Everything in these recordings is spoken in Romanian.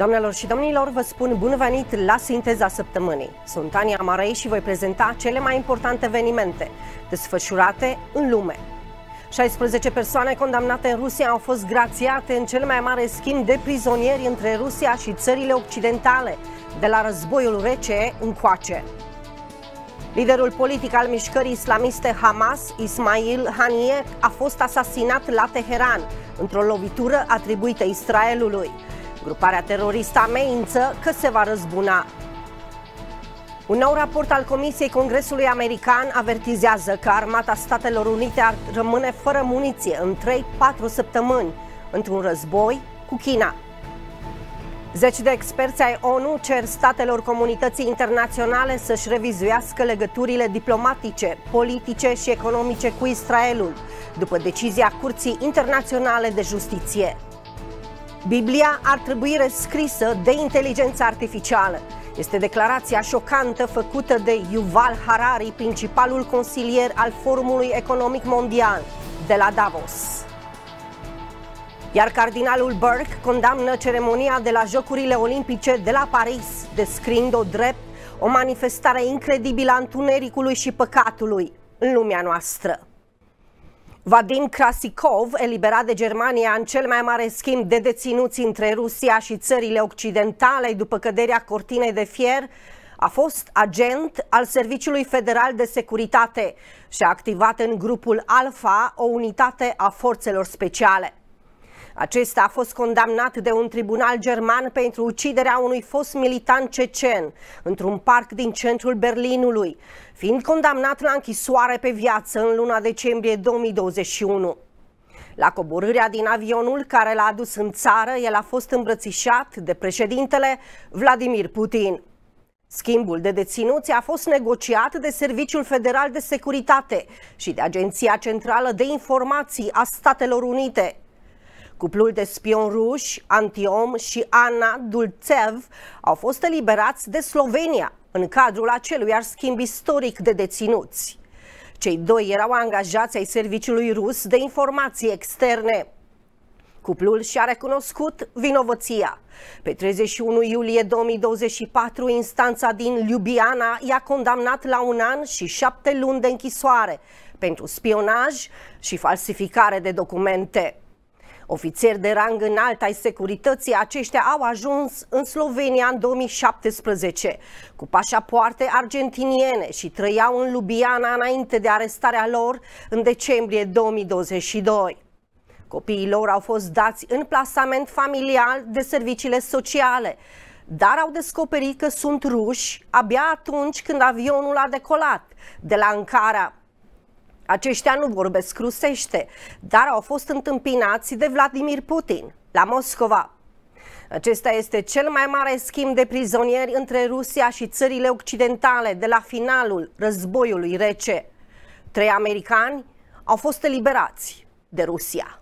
Doamnelor și domnilor, vă spun bun venit la Sinteza Săptămânii. Sunt Ania Marei și voi prezenta cele mai importante evenimente desfășurate în lume. 16 persoane condamnate în Rusia au fost grațiate în cel mai mare schimb de prizonieri între Rusia și țările occidentale, de la războiul rece încoace. Liderul politic al mișcării islamiste Hamas, Ismail Haniyeh, a fost asasinat la Teheran, într-o lovitură atribuită Israelului. Gruparea teroristă amenință că se va răzbuna. Un nou raport al Comisiei Congresului American avertizează că armata Statelor Unite ar rămâne fără muniție în 3-4 săptămâni, într-un război cu China. Zeci de experți ai ONU cer statelor comunității internaționale să-și revizuiască legăturile diplomatice, politice și economice cu Israelul, după decizia Curții Internaționale de Justiție. Biblia ar trebui rescrisă de inteligență artificială. Este declarația șocantă făcută de Yuval Harari, principalul consilier al Forumului Economic Mondial de la Davos. Iar cardinalul Burke condamnă ceremonia de la Jocurile Olimpice de la Paris, descriind-o drept o manifestare incredibilă a întunericului și păcatului în lumea noastră. Vadim Krasikov, eliberat de Germania în cel mai mare schimb de deținuți între Rusia și țările occidentale după căderea cortinei de fier, a fost agent al Serviciului Federal de Securitate și a activat în grupul Alfa o unitate a forțelor speciale. Acesta a fost condamnat de un tribunal german pentru uciderea unui fost militant cecen într-un parc din centrul Berlinului, fiind condamnat la închisoare pe viață în luna decembrie 2021. La coborârea din avionul care l-a adus în țară, el a fost îmbrățișat de președintele Vladimir Putin. Schimbul de deținuți a fost negociat de Serviciul Federal de Securitate și de Agenția Centrală de Informații a Statelor Unite. Cuplul de spion ruși, Antiom și Ana Dulcev, au fost eliberați de Slovenia în cadrul acelui schimb istoric de deținuți. Cei doi erau angajați ai Serviciului Rus de Informații Externe. Cuplul și-a recunoscut vinovăția. Pe 31 iulie 2024, instanța din Ljubljana i-a condamnat la un an și șapte luni de închisoare pentru spionaj și falsificare de documente. Ofițeri de rang înalt ai securității, aceștia au ajuns în Slovenia în 2017 cu pașapoarte argentiniene și trăiau în Lubiana înainte de arestarea lor în decembrie 2022. Copiii lor au fost dați în plasament familial de serviciile sociale, dar au descoperit că sunt ruși abia atunci când avionul a decolat de la Ankara. Aceștia nu vorbesc rusește, dar au fost întâmpinați de Vladimir Putin la Moscova. Acesta este cel mai mare schimb de prizonieri între Rusia și țările occidentale de la finalul războiului rece. Trei americani au fost eliberați de Rusia.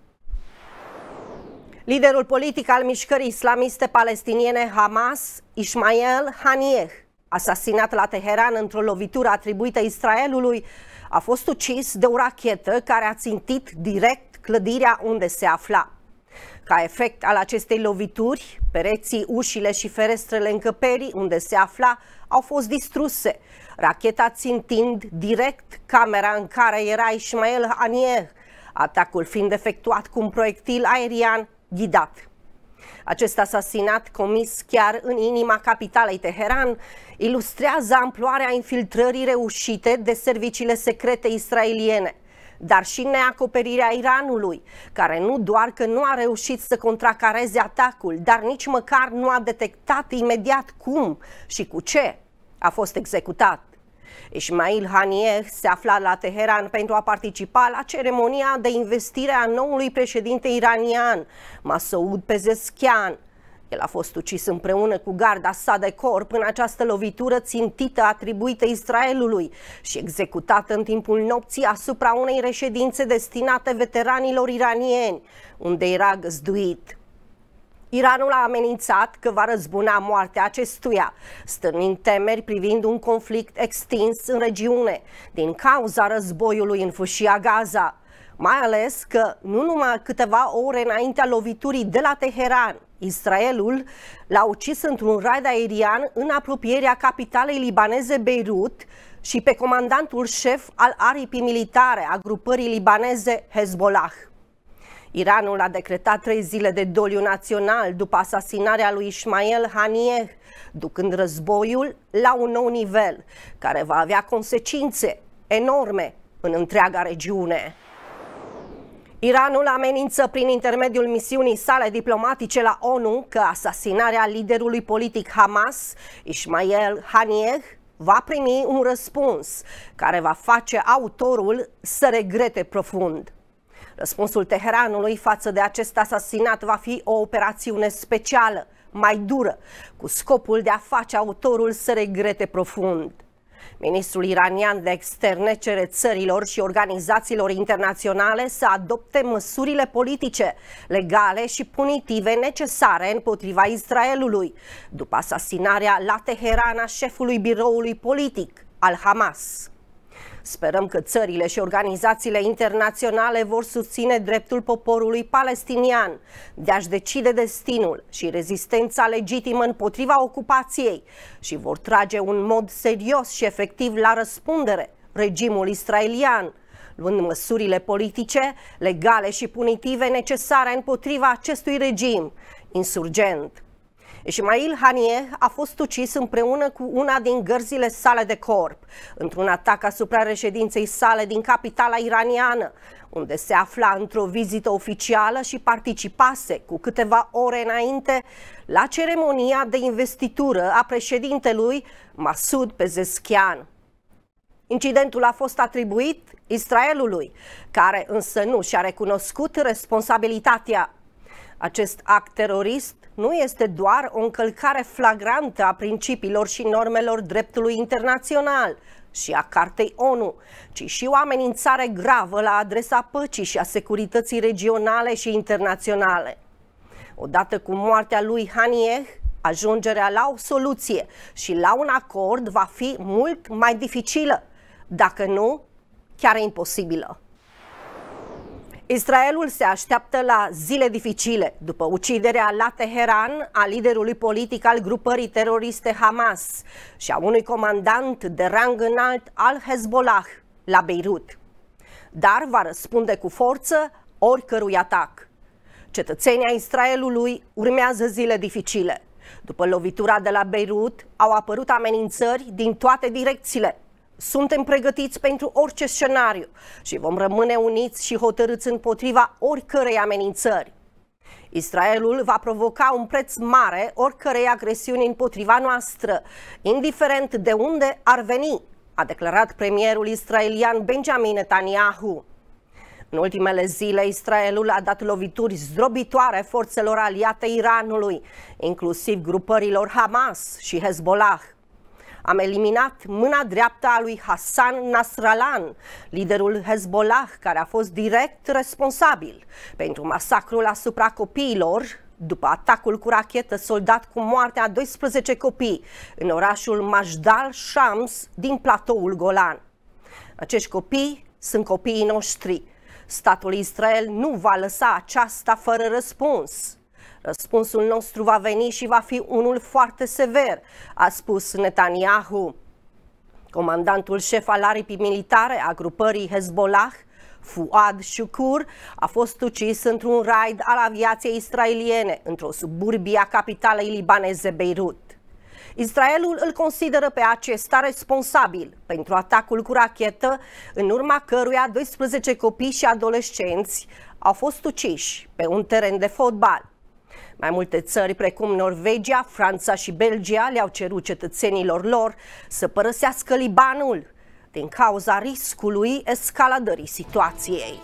Liderul politic al mișcării islamiste palestiniene Hamas, Ismail Haniyeh, asasinat la Teheran într-o lovitură atribuită Israelului, a fost ucis de o rachetă care a țintit direct clădirea unde se afla. Ca efect al acestei lovituri, pereții, ușile și ferestrele încăperii unde se afla au fost distruse, racheta țintind direct camera în care era Ismael Anier. atacul fiind efectuat cu un proiectil aerian ghidat. Acest asasinat comis chiar în inima capitalei Teheran ilustrează amploarea infiltrării reușite de serviciile secrete israeliene dar și neacoperirea Iranului, care nu doar că nu a reușit să contracareze atacul, dar nici măcar nu a detectat imediat cum și cu ce a fost executat. Ismail Haniyeh se afla la Teheran pentru a participa la ceremonia de investire a noului președinte iranian, Masoud Pezeschian. El a fost ucis împreună cu garda sa de corp în această lovitură țintită atribuită Israelului și executată în timpul nopții asupra unei reședințe destinate veteranilor iranieni, unde era găzduit. Iranul a amenințat că va răzbuna moartea acestuia, stârnind temeri privind un conflict extins în regiune din cauza războiului în fâșia Gaza. Mai ales că nu numai câteva ore înaintea loviturii de la Teheran, Israelul l-a ucis într-un raid aerian în apropierea capitalei libaneze Beirut și pe comandantul șef al aripii militare a grupării libaneze Hezbollah. Iranul a decretat trei zile de doliu național după asasinarea lui Ismail Haniyeh, ducând războiul la un nou nivel, care va avea consecințe enorme în întreaga regiune. Iranul amenință prin intermediul misiunii sale diplomatice la ONU că asasinarea liderului politic Hamas, Ismail Haniyeh, va primi un răspuns care va face autorul să regrete profund. Răspunsul Teheranului față de acest asasinat va fi o operațiune specială, mai dură, cu scopul de a face autorul să regrete profund. Ministrul iranian de externe cere țărilor și organizațiilor internaționale să adopte măsurile politice, legale și punitive necesare împotriva Israelului, după asasinarea la Teheran a șefului biroului politic al Hamas. Sperăm că țările și organizațiile internaționale vor susține dreptul poporului palestinian de a-și decide destinul și rezistența legitimă împotriva ocupației și vor trage un mod serios și efectiv la răspundere regimul israelian, luând măsurile politice, legale și punitive necesare împotriva acestui regim insurgent. Ismail Hanie a fost ucis împreună cu una din gărzile sale de corp, într-un atac asupra reședinței sale din capitala iraniană, unde se afla într-o vizită oficială și participase cu câteva ore înainte la ceremonia de investitură a președintelui Masud Pezeschian. Incidentul a fost atribuit Israelului, care însă nu și-a recunoscut responsabilitatea. Acest act terorist nu este doar o încălcare flagrantă a principiilor și normelor dreptului internațional și a Cartei ONU, ci și o amenințare gravă la adresa păcii și a securității regionale și internaționale. Odată cu moartea lui Hanieh, ajungerea la o soluție și la un acord va fi mult mai dificilă, dacă nu, chiar imposibilă. Israelul se așteaptă la zile dificile după uciderea la Teheran a liderului politic al grupării teroriste Hamas și a unui comandant de rang înalt al Hezbollah la Beirut. Dar va răspunde cu forță oricărui atac. Cetățenii Israelului urmează zile dificile. După lovitura de la Beirut au apărut amenințări din toate direcțiile – suntem pregătiți pentru orice scenariu și vom rămâne uniți și hotărâți împotriva oricărei amenințări. Israelul va provoca un preț mare oricărei agresiuni împotriva noastră, indiferent de unde ar veni, a declarat premierul israelian Benjamin Netanyahu. În ultimele zile, Israelul a dat lovituri zdrobitoare forțelor aliate Iranului, inclusiv grupărilor Hamas și Hezbollah. Am eliminat mâna dreaptă a lui Hassan Nasrallah, liderul Hezbollah, care a fost direct responsabil pentru masacrul asupra copiilor după atacul cu rachetă soldat cu moartea a 12 copii în orașul Majdal Shams din platoul Golan. Acești copii sunt copiii noștri. Statul Israel nu va lăsa aceasta fără răspuns. Răspunsul nostru va veni și va fi unul foarte sever, a spus Netanyahu. Comandantul șef al aripii militare a grupării Hezbollah, Fuad Shukur, a fost ucis într-un raid al aviației israeliene într-o suburbie a capitalei libaneze Beirut. Israelul îl consideră pe acesta responsabil pentru atacul cu rachetă, în urma căruia 12 copii și adolescenți au fost uciși pe un teren de fotbal. Mai multe țări, precum Norvegia, Franța și Belgia, le-au cerut cetățenilor lor să părăsească Libanul din cauza riscului escaladării situației.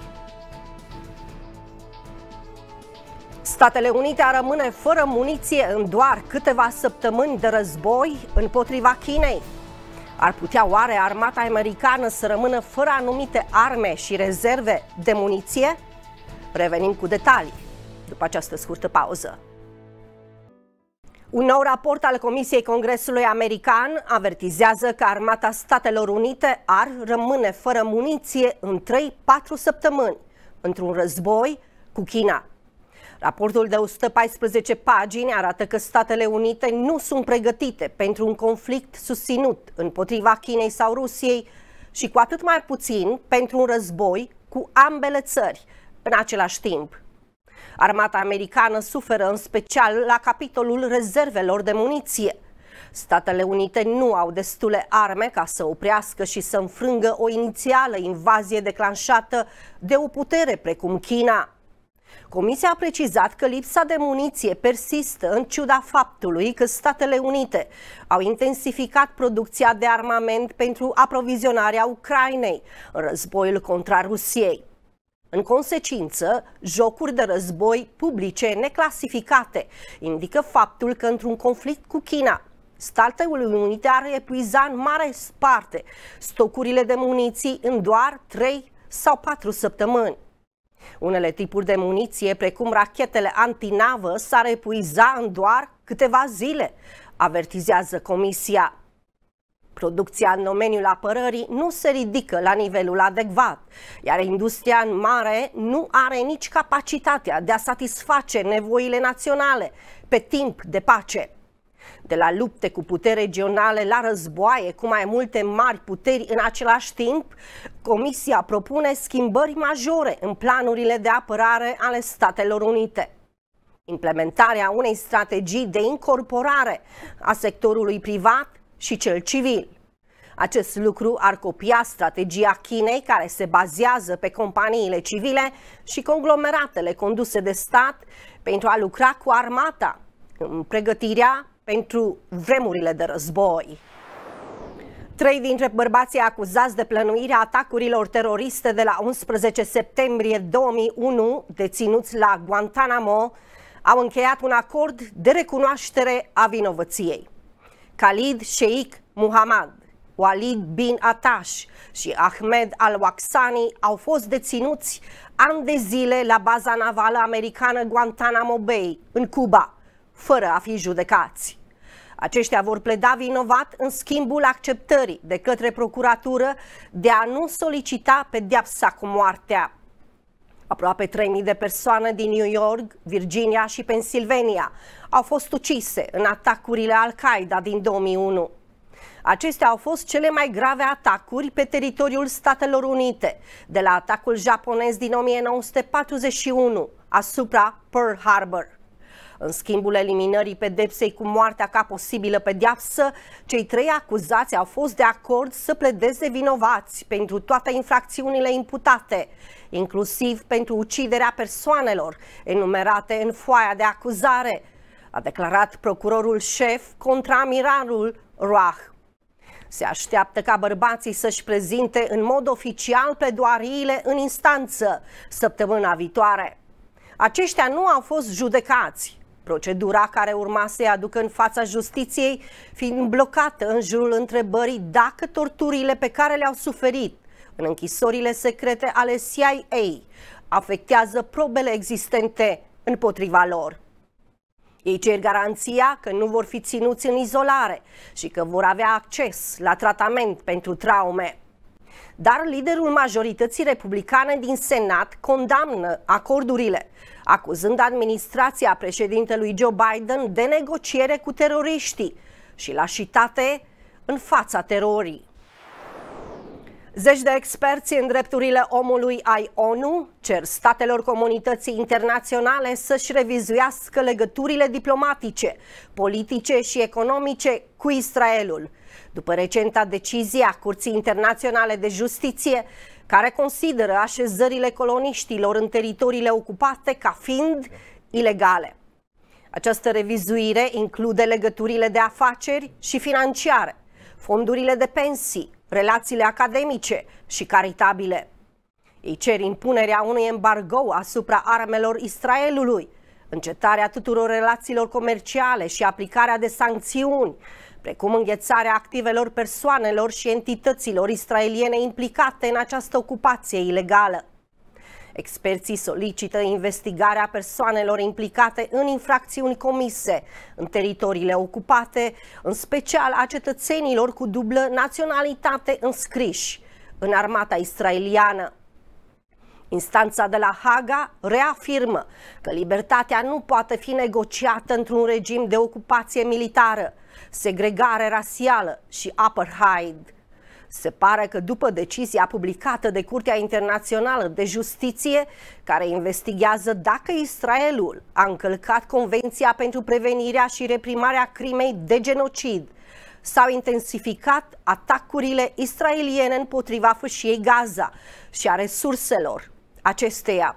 Statele Unite ar rămâne fără muniție în doar câteva săptămâni de război împotriva Chinei. Ar putea oare armata americană să rămână fără anumite arme și rezerve de muniție? Revenim cu detalii după această scurtă pauză. Un nou raport al Comisiei Congresului American avertizează că Armata Statelor Unite ar rămâne fără muniție în 3-4 săptămâni, într-un război cu China. Raportul de 114 pagini arată că Statele Unite nu sunt pregătite pentru un conflict susținut împotriva Chinei sau Rusiei și cu atât mai puțin pentru un război cu ambele țări în același timp. Armata americană suferă în special la capitolul rezervelor de muniție. Statele Unite nu au destule arme ca să oprească și să înfrângă o inițială invazie declanșată de o putere precum China. Comisia a precizat că lipsa de muniție persistă în ciuda faptului că Statele Unite au intensificat producția de armament pentru aprovizionarea Ucrainei în războiul contra Rusiei. În consecință, jocuri de război publice neclasificate indică faptul că într-un conflict cu China, Statele Unite are epuiza în mare parte stocurile de muniții în doar 3 sau 4 săptămâni. Unele tipuri de muniție, precum rachetele antinavă, s-ar epuiza în doar câteva zile, avertizează Comisia. Producția în domeniul apărării nu se ridică la nivelul adecvat, iar industria în mare nu are nici capacitatea de a satisface nevoile naționale pe timp de pace. De la lupte cu puteri regionale la războaie cu mai multe mari puteri în același timp, Comisia propune schimbări majore în planurile de apărare ale Statelor Unite. Implementarea unei strategii de incorporare a sectorului privat și cel civil. Acest lucru ar copia strategia Chinei care se bazează pe companiile civile și conglomeratele conduse de stat pentru a lucra cu armata în pregătirea pentru vremurile de război. Trei dintre bărbații acuzați de plănuirea atacurilor teroriste de la 11 septembrie 2001, deținuți la Guantanamo, au încheiat un acord de recunoaștere a vinovăției. Khalid Sheikh Muhammad, Walid bin Atash și Ahmed al-Waksani au fost deținuți ani de zile la baza navală americană Guantanamo Bay, în Cuba, fără a fi judecați. Aceștia vor pleda vinovat în schimbul acceptării de către procuratură de a nu solicita pedeapsa cu moartea. Aproape 3.000 de persoane din New York, Virginia și Pennsylvania au fost ucise în atacurile Al-Qaeda din 2001. Acestea au fost cele mai grave atacuri pe teritoriul Statelor Unite, de la atacul japonez din 1941 asupra Pearl Harbor. În schimbul eliminării pedepsei cu moartea ca posibilă pedeapsă, cei trei acuzați au fost de acord să pledeze vinovați pentru toate infracțiunile imputate, inclusiv pentru uciderea persoanelor enumerate în foaia de acuzare, a declarat procurorul șef contramirarul Roach. Se așteaptă ca bărbații să-și prezinte în mod oficial pledoariile în instanță săptămâna viitoare. Aceștia nu au fost judecați, Procedura care urma să-i aducă în fața justiției fiind blocată în jurul întrebării dacă torturile pe care le-au suferit în închisorile secrete ale CIA, afectează probele existente împotriva lor. Ei cer garanția că nu vor fi ținuți în izolare și că vor avea acces la tratament pentru traume. Dar liderul majorității republicane din Senat condamnă acordurile, acuzând administrația președintelui Joe Biden de negociere cu teroriștii și lașitate în fața terorii. Zeci de experți în drepturile omului ai ONU cer statelor comunității internaționale să-și revizuiască legăturile diplomatice, politice și economice cu Israelul. După recenta decizie a Curții Internaționale de Justiție, care consideră așezările coloniștilor în teritoriile ocupate ca fiind ilegale. Această revizuire include legăturile de afaceri și financiare fondurile de pensii, relațiile academice și caritabile. Ei cer impunerea unui embargo asupra armelor Israelului, încetarea tuturor relațiilor comerciale și aplicarea de sancțiuni, precum înghețarea activelor persoanelor și entităților israeliene implicate în această ocupație ilegală. Experții solicită investigarea persoanelor implicate în infracțiuni comise în teritoriile ocupate, în special a cetățenilor cu dublă naționalitate înscriși în armata israeliană. Instanța de la Haga reafirmă că libertatea nu poate fi negociată într-un regim de ocupație militară, segregare rasială și apartheid. Se pare că după decizia publicată de Curtea Internațională de Justiție, care investigează dacă Israelul a încălcat Convenția pentru prevenirea și reprimarea crimei de genocid, s-au intensificat atacurile israeliene împotriva fâșiei Gaza și a resurselor acesteia.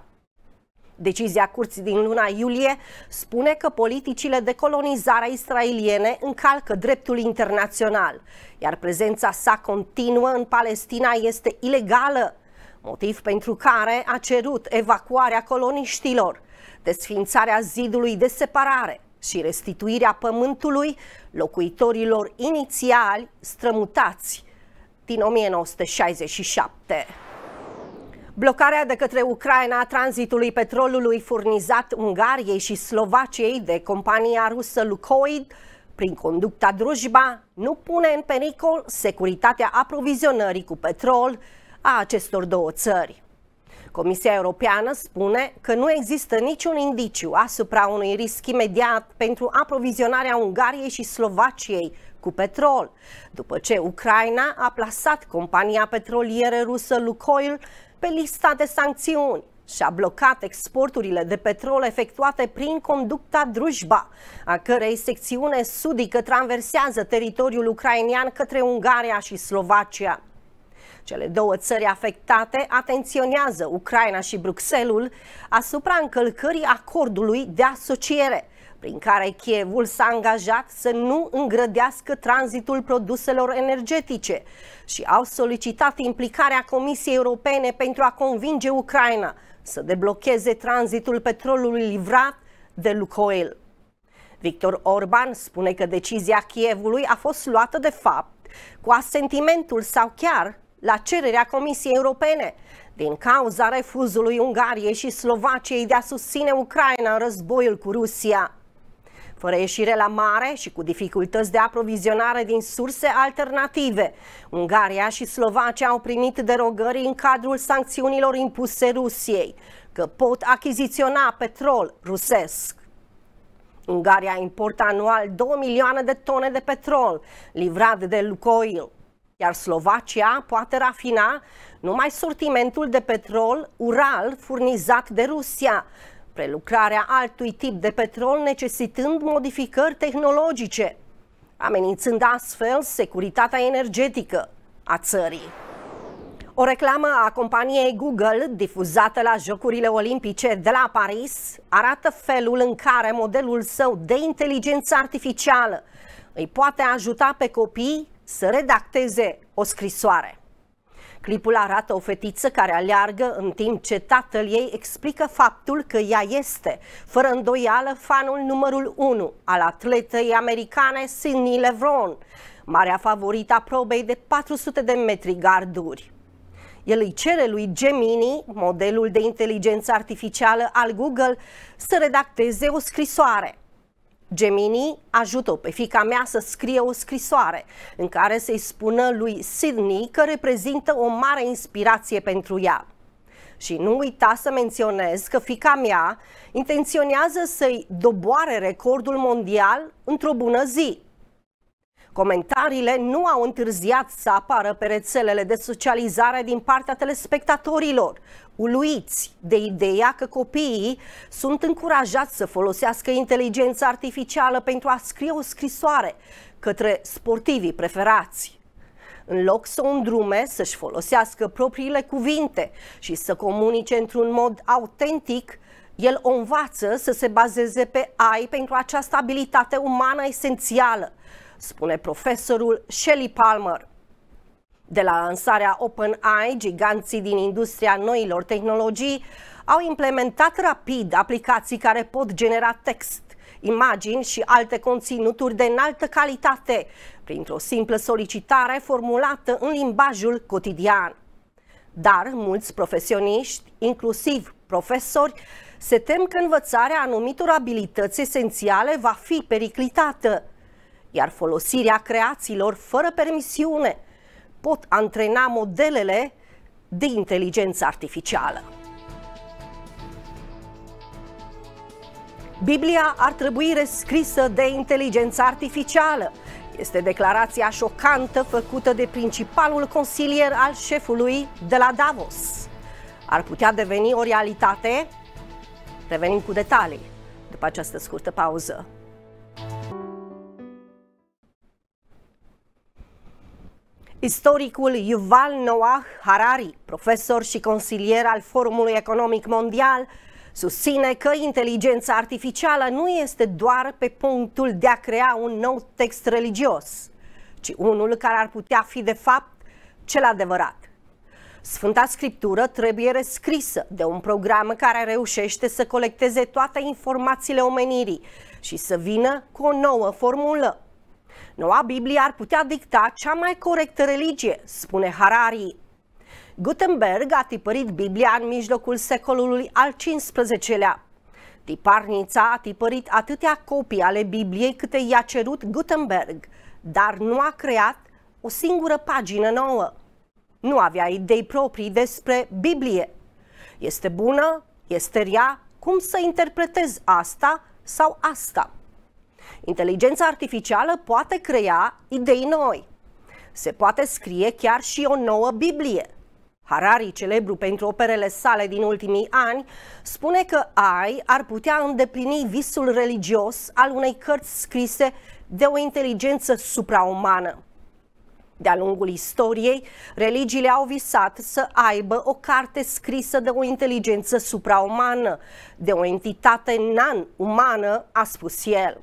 Decizia curții din luna iulie spune că politicile de colonizare israeliene încalcă dreptul internațional, iar prezența sa continuă în Palestina este ilegală, motiv pentru care a cerut evacuarea coloniștilor, desfințarea zidului de separare și restituirea pământului locuitorilor inițiali strămutați din 1967. Blocarea de către Ucraina a tranzitului petrolului furnizat Ungariei și Slovaciei de compania rusă Lukoil prin conducta Drujba nu pune în pericol securitatea aprovizionării cu petrol a acestor două țări. Comisia Europeană spune că nu există niciun indiciu asupra unui risc imediat pentru aprovizionarea Ungariei și Slovaciei cu petrol, după ce Ucraina a plasat compania petroliere rusă Lukoil pe lista de sancțiuni și a blocat exporturile de petrol efectuate prin conducta Drujba, a cărei secțiune sudică traversează teritoriul ucrainian către Ungaria și Slovacia. Cele două țări afectate atenționează Ucraina și Bruxelul asupra încălcării acordului de asociere – prin care Chievul s-a angajat să nu îngrădească tranzitul produselor energetice și au solicitat implicarea Comisiei Europene pentru a convinge Ucraina să deblocheze tranzitul petrolului livrat de Lukoil. Victor Orban spune că decizia Chievului a fost luată de fapt cu asentimentul sau chiar la cererea Comisiei Europene, din cauza refuzului Ungariei și Slovaciei de a susține Ucraina în războiul cu Rusia fără ieșire la mare și cu dificultăți de aprovizionare din surse alternative. Ungaria și Slovacia au primit derogări în cadrul sancțiunilor impuse Rusiei, că pot achiziționa petrol rusesc. Ungaria importă anual 2 milioane de tone de petrol livrat de Lukoil, iar Slovacia poate rafina numai sortimentul de petrol ural furnizat de Rusia, prelucrarea altui tip de petrol necesitând modificări tehnologice, amenințând astfel securitatea energetică a țării. O reclamă a companiei Google, difuzată la Jocurile Olimpice de la Paris, arată felul în care modelul său de inteligență artificială îi poate ajuta pe copii să redacteze o scrisoare. Clipul arată o fetiță care aleargă în timp ce tatăl ei explică faptul că ea este, fără îndoială, fanul numărul 1 al atletei americane Sydney Levron, marea favorită a probei de 400 de metri garduri. El îi cere lui Gemini, modelul de inteligență artificială al Google, să redacteze o scrisoare – Gemini ajută pe fica mea să scrie o scrisoare în care să-i spună lui Sidney că reprezintă o mare inspirație pentru ea. Și nu uita să menționez că fica mea intenționează să-i doboare recordul mondial într-o bună zi, Comentariile nu au întârziat să apară pe rețelele de socializare din partea telespectatorilor, uluiți de ideea că copiii sunt încurajați să folosească inteligența artificială pentru a scrie o scrisoare către sportivii preferați. În loc să o îndrume, să-și folosească propriile cuvinte și să comunice într-un mod autentic, el o învață să se bazeze pe AI pentru această abilitate umană esențială – spune profesorul Shelley Palmer. De la lansarea OpenAI, giganții din industria noilor tehnologii au implementat rapid aplicații care pot genera text, imagini și alte conținuturi de înaltă calitate, printr-o simplă solicitare formulată în limbajul cotidian. Dar mulți profesioniști, inclusiv profesori, se tem că învățarea anumitor abilități esențiale va fi periclitată – iar folosirea creațiilor fără permisiune pot antrena modelele de inteligență artificială. Biblia ar trebui rescrisă de inteligență artificială. Este declarația șocantă făcută de principalul consilier al șefului de la Davos. Ar putea deveni o realitate? Revenim cu detalii după această scurtă pauză. Istoricul Yuval Noah Harari, profesor și consilier al Forumului Economic Mondial, susține că inteligența artificială nu este doar pe punctul de a crea un nou text religios, ci unul care ar putea fi de fapt cel adevărat. Sfânta Scriptură trebuie rescrisă de un program care reușește să colecteze toate informațiile omenirii și să vină cu o nouă formulă Noua Biblie ar putea dicta cea mai corectă religie, spune Harari. Gutenberg a tipărit Biblia în mijlocul secolului al XV-lea. Tiparnița a tipărit atâtea copii ale Bibliei câte i-a cerut Gutenberg, dar nu a creat o singură pagină nouă. Nu avea idei proprii despre Biblie. Este bună? Este rea? Cum să interpretez asta sau asta? Inteligența artificială poate crea idei noi. Se poate scrie chiar și o nouă Biblie. Harari, celebru pentru operele sale din ultimii ani, spune că AI ar putea îndeplini visul religios al unei cărți scrise de o inteligență supraumană. De-a lungul istoriei, religiile au visat să aibă o carte scrisă de o inteligență supraumană, de o entitate non umană a spus el.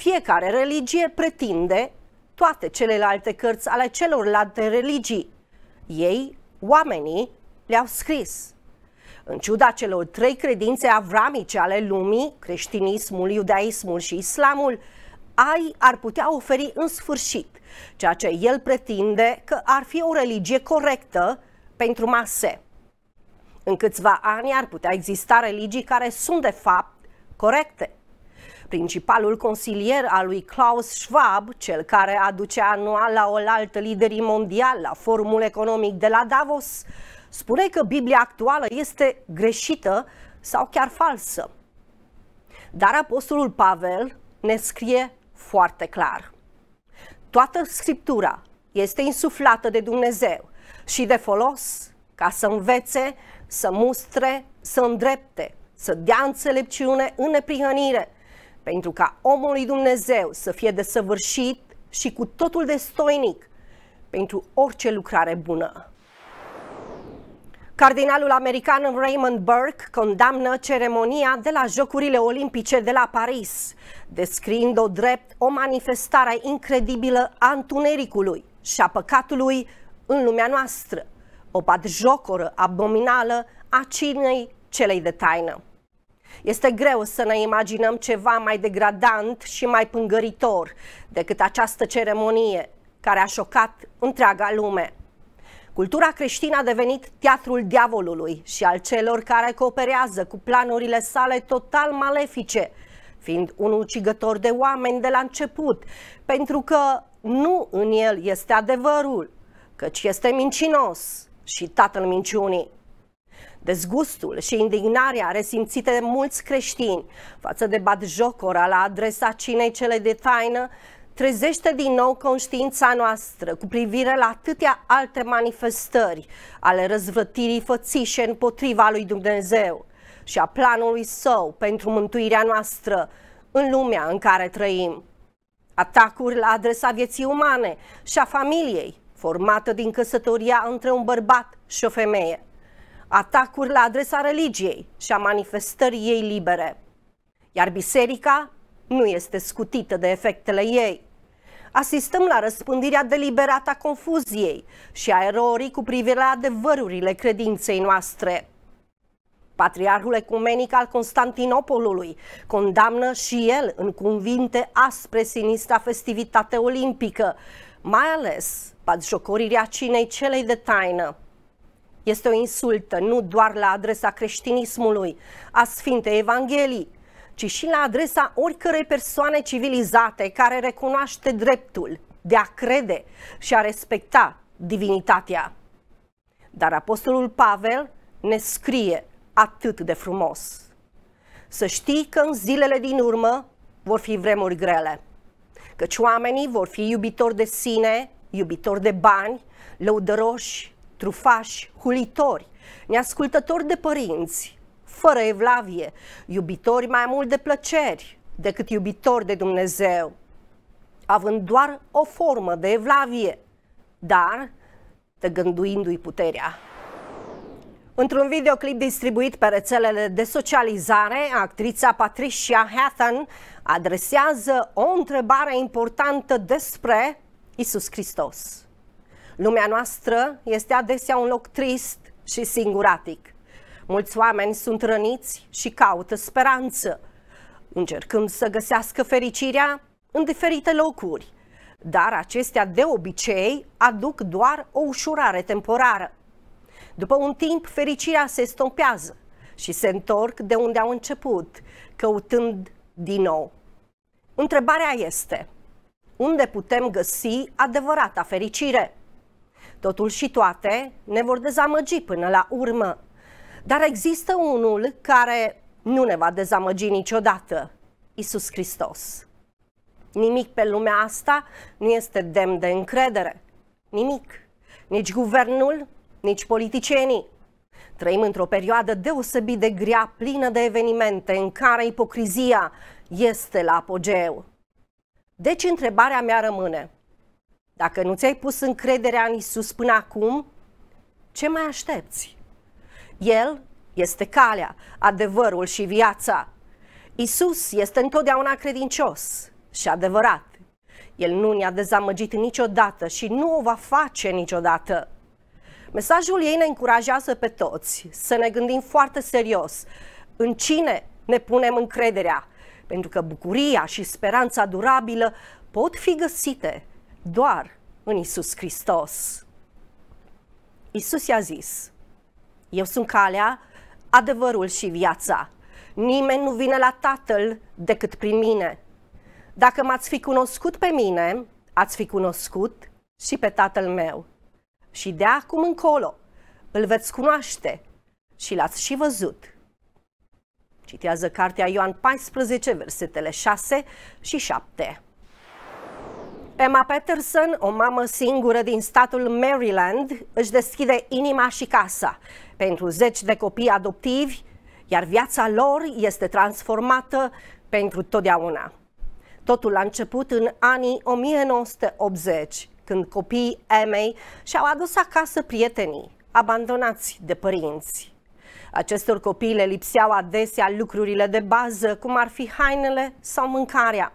Fiecare religie pretinde toate celelalte cărți ale celorlalte religii. Ei, oamenii, le-au scris. În ciuda celor trei credințe avramice ale lumii, creștinismul, iudaismul și islamul, ai ar putea oferi în sfârșit ceea ce el pretinde că ar fi o religie corectă pentru mase. În câțiva ani ar putea exista religii care sunt de fapt corecte. Principalul consilier al lui Klaus Schwab, cel care aduce anual la oaltă liderii mondiali la Forumul Economic de la Davos, spune că Biblia actuală este greșită sau chiar falsă. Dar Apostolul Pavel ne scrie foarte clar. Toată Scriptura este insuflată de Dumnezeu și de folos ca să învețe, să mustre, să îndrepte, să dea înțelepciune în neprihănire, pentru ca omul lui Dumnezeu să fie desăvârșit și cu totul destoinic pentru orice lucrare bună. Cardinalul american Raymond Burke condamnă ceremonia de la Jocurile Olimpice de la Paris, descriind-o drept o manifestare incredibilă a întunericului și a păcatului în lumea noastră, o patjocoră abdominală a cinei celei de taină. Este greu să ne imaginăm ceva mai degradant și mai pângăritor decât această ceremonie care a șocat întreaga lume. Cultura creștină a devenit teatrul diavolului și al celor care cooperează cu planurile sale total malefice, fiind un ucigător de oameni de la început, pentru că nu în el este adevărul, căci este mincinos și tatăl minciunii. Dezgustul și indignarea resimțite de mulți creștini față de jocora la adresa cinei cele de taină trezește din nou conștiința noastră cu privire la atâtea alte manifestări ale răzvrătirii fățișe împotriva lui Dumnezeu și a planului său pentru mântuirea noastră în lumea în care trăim. Atacuri la adresa vieții umane și a familiei, formată din căsătoria între un bărbat și o femeie atacuri la adresa religiei și a manifestării ei libere. Iar biserica nu este scutită de efectele ei. Asistăm la răspândirea deliberată a confuziei și a erorii cu privire la adevărurile credinței noastre. Patriarhul ecumenic al Constantinopolului condamnă și el în cuvinte aspre sinistra festivitate olimpică, mai ales patjocorirea cinei celei de taină. Este o insultă nu doar la adresa creștinismului, a Sfintei Evanghelii, ci și la adresa oricărei persoane civilizate care recunoaște dreptul de a crede și a respecta divinitatea. Dar Apostolul Pavel ne scrie atât de frumos. Să știi că în zilele din urmă vor fi vremuri grele, căci oamenii vor fi iubitori de sine, iubitori de bani, lăudăroși, trufași, hulitori, neascultători de părinți, fără evlavie, iubitori mai mult de plăceri decât iubitori de Dumnezeu, având doar o formă de evlavie, dar tăgânduindu-i puterea. Într-un videoclip distribuit pe rețelele de socializare, actrița Patricia Hathan adresează o întrebare importantă despre Isus Hristos. Lumea noastră este adesea un loc trist și singuratic. Mulți oameni sunt răniți și caută speranță, încercând să găsească fericirea în diferite locuri, dar acestea de obicei aduc doar o ușurare temporară. După un timp, fericirea se stompează și se întorc de unde au început, căutând din nou. Întrebarea este, unde putem găsi adevărata fericire? Totul și toate ne vor dezamăgi până la urmă. Dar există unul care nu ne va dezamăgi niciodată, Isus Hristos. Nimic pe lumea asta nu este demn de încredere. Nimic. Nici guvernul, nici politicienii. Trăim într-o perioadă deosebit de grea, plină de evenimente, în care ipocrizia este la apogeu. Deci întrebarea mea rămâne. Dacă nu ți-ai pus încrederea în Isus până acum, ce mai aștepți? El este calea, adevărul și viața. Isus este întotdeauna credincios și adevărat. El nu ne-a dezamăgit niciodată și nu o va face niciodată. Mesajul ei ne încurajează pe toți să ne gândim foarte serios în cine ne punem încrederea, pentru că bucuria și speranța durabilă pot fi găsite doar în Isus Hristos. Isus i-a zis, eu sunt calea, adevărul și viața. Nimeni nu vine la Tatăl decât prin mine. Dacă m-ați fi cunoscut pe mine, ați fi cunoscut și pe Tatăl meu. Și de acum încolo îl veți cunoaște și l-ați și văzut. Citează cartea Ioan 14, versetele 6 și 7. Emma Peterson, o mamă singură din statul Maryland, își deschide inima și casa pentru zeci de copii adoptivi, iar viața lor este transformată pentru totdeauna. Totul a început în anii 1980, când copiii Emei și-au adus acasă prietenii, abandonați de părinți. Acestor copii le lipseau adesea lucrurile de bază, cum ar fi hainele sau mâncarea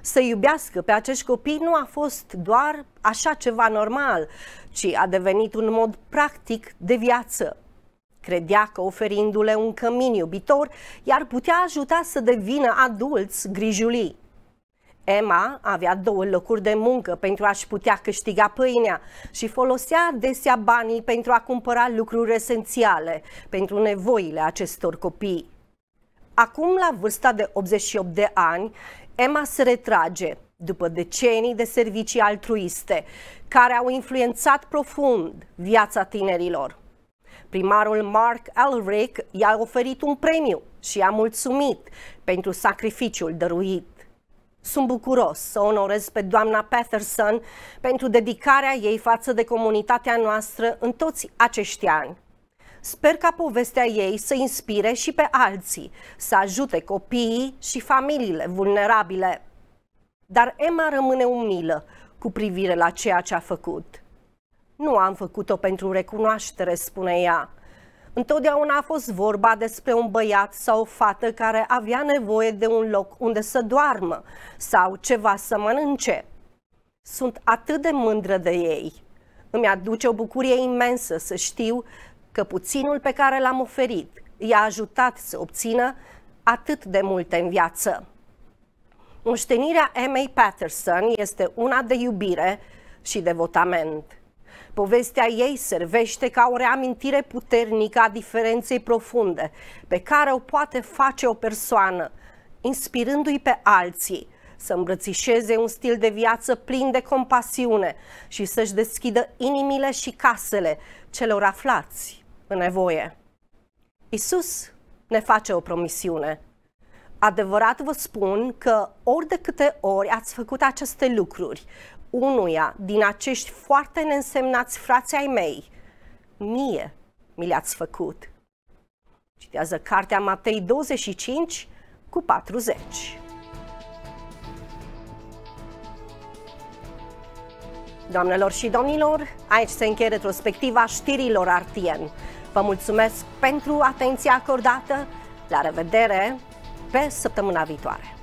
să iubească pe acești copii nu a fost doar așa ceva normal, ci a devenit un mod practic de viață. Credea că oferindu-le un cămin iubitor, iar putea ajuta să devină adulți grijulii. Emma avea două locuri de muncă pentru a-și putea câștiga pâinea și folosea desea banii pentru a cumpăra lucruri esențiale pentru nevoile acestor copii. Acum, la vârsta de 88 de ani, Emma se retrage după decenii de servicii altruiste, care au influențat profund viața tinerilor. Primarul Mark Elric i-a oferit un premiu și i-a mulțumit pentru sacrificiul dăruit. Sunt bucuros să onorez pe doamna Patterson pentru dedicarea ei față de comunitatea noastră în toți acești ani. Sper ca povestea ei să inspire și pe alții, să ajute copiii și familiile vulnerabile. Dar Emma rămâne umilă cu privire la ceea ce a făcut. Nu am făcut-o pentru recunoaștere, spune ea. Întotdeauna a fost vorba despre un băiat sau o fată care avea nevoie de un loc unde să doarmă sau ceva să mănânce. Sunt atât de mândră de ei. Îmi aduce o bucurie imensă să știu că puținul pe care l-am oferit i-a ajutat să obțină atât de multe în viață. Moștenirea Emei Patterson este una de iubire și devotament. Povestea ei servește ca o reamintire puternică a diferenței profunde pe care o poate face o persoană, inspirându-i pe alții să îmbrățișeze un stil de viață plin de compasiune și să-și deschidă inimile și casele celor aflați în nevoie. Isus ne face o promisiune. Adevărat vă spun că ori de câte ori ați făcut aceste lucruri, unuia din acești foarte neînsemnați frații ai mei, mie mi le-ați făcut. Citează cartea Matei 25 cu 40. Doamnelor și domnilor, aici se încheie retrospectiva știrilor artien. Vă mulțumesc pentru atenția acordată. La revedere pe săptămâna viitoare!